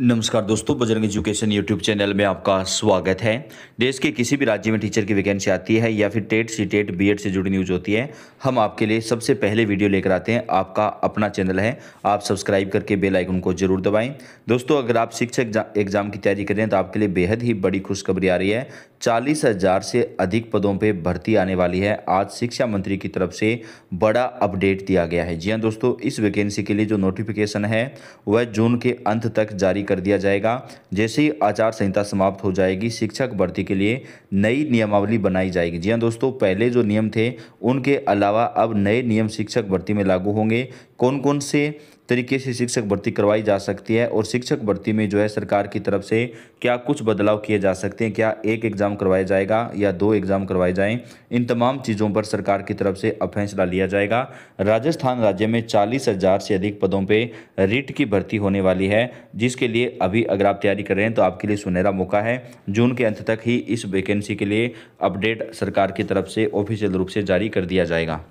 नमस्कार दोस्तों Bajrang education YouTube channel में आपका स्वागत है देश के किसी भी राज्य में टीचर की वैकेंसी आती है या फिर टेट सी टेट बी से जुड़ी न्यूज़ होती है हम आपके लिए सबसे पहले वीडियो लेकर आते हैं आपका अपना चैनल है आप सब्सक्राइब करके बेल आइकन को जरूर दबाएं दोस्तों अगर आप शिक्षक एग्जाम की तैयारी कर रहे हैं तो आपके लिए बेहद ही बड़ी खुशखबरी आ रही है चालीस हजार से अधिक पदों पे भर्ती आने वाली है आज शिक्षा मंत्री की तरफ से बड़ा अपडेट दिया गया है जी हाँ दोस्तों इस वैकेंसी के लिए जो नोटिफिकेशन है वह जून के अंत तक जारी कर दिया जाएगा जैसे ही आचार संहिता समाप्त हो जाएगी शिक्षक भर्ती के लिए नई नियमावली बनाई जाएगी जी हाँ दोस्तों पहले जो नियम थे उनके अलावा अब नए नियम शिक्षक भर्ती में लागू होंगे कौन कौन से तरीके से शिक्षक भर्ती करवाई जा सकती है और शिक्षक भर्ती में जो है सरकार की तरफ से क्या कुछ बदलाव किए जा सकते हैं क्या एक एग्ज़ाम करवाया जाएगा या दो एग्ज़ाम करवाए जाएं इन तमाम चीज़ों पर सरकार की तरफ से अब फैसला लिया जाएगा राजस्थान राज्य में चालीस हज़ार से अधिक पदों पर रिट की भर्ती होने वाली है जिसके लिए अभी अगर आप तैयारी कर रहे हैं तो आपके लिए सुनहरा मौका है जून के अंत तक ही इस वैकेंसी के लिए अपडेट सरकार की तरफ से ऑफिशियल रूप से जारी कर दिया जाएगा